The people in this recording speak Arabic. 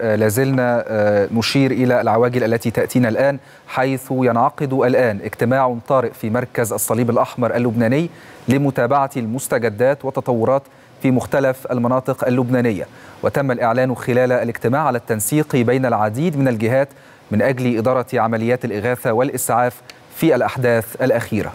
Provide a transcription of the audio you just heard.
آه، لازلنا آه، نشير إلى العواجل التي تأتينا الآن حيث ينعقد الآن اجتماع طارئ في مركز الصليب الأحمر اللبناني لمتابعة المستجدات والتطورات في مختلف المناطق اللبنانية وتم الإعلان خلال الاجتماع على التنسيق بين العديد من الجهات من أجل إدارة عمليات الإغاثة والإسعاف في الأحداث الأخيرة